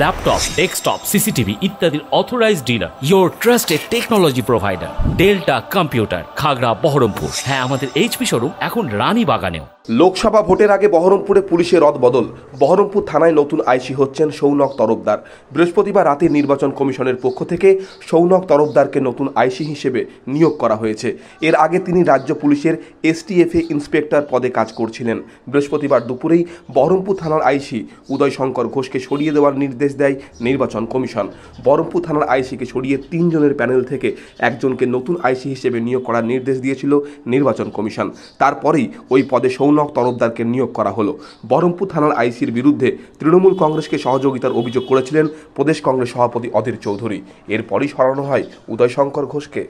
laptop desktop CCTV ইত্যাদির authorise dealer your trusted technology provider Delta computer Khagra Baharampur হ্যাঁ আমাদের HP showroom এখন রানী বাগানেও লোকসভা ভোটের আগে বহরমপুরে পুলিশের বদল বহরমপুর থানায় নতুন আইসি হচ্ছেন সৌনক তরফদার বৃহস্পতিবার রাতে নির্বাচন কমিশনের পক্ষ থেকে সৌনক তরফদারকে নতুন আইসি হিসেবে নিয়োগ করা হয়েছে এর আগে তিনি রাজ্য পুলিশের এসটিএফএ ইন্সপেক্টর পদে কাজ করছিলেন বৃহস্পতিবার দুপুরেই বহরমপুর থানার আইসি উদয় শঙ্কর ঘোষকে সরিয়ে দেওয়ার নির্দেশ দেয় নির্বাচন কমিশন বহরমপুর থানার আইসিকে সরিয়ে তিনজনের প্যানেল থেকে একজনকে নতুন আইসি হিসেবে নিয়োগ করার নির্দেশ দিয়েছিল নির্বাচন কমিশন তারপরেই ওই পদে সৌন কৌনক তরফদারকে নিয়োগ করা হলো বহরমপুর থানার আইসির বিরুদ্ধে তৃণমূল কংগ্রেসকে সহযোগিতার অভিযোগ করেছিলেন প্রদেশ কংগ্রেস সভাপতি অধীর চৌধুরী এরপরই সরানো হয় উদয়শঙ্কর ঘোষকে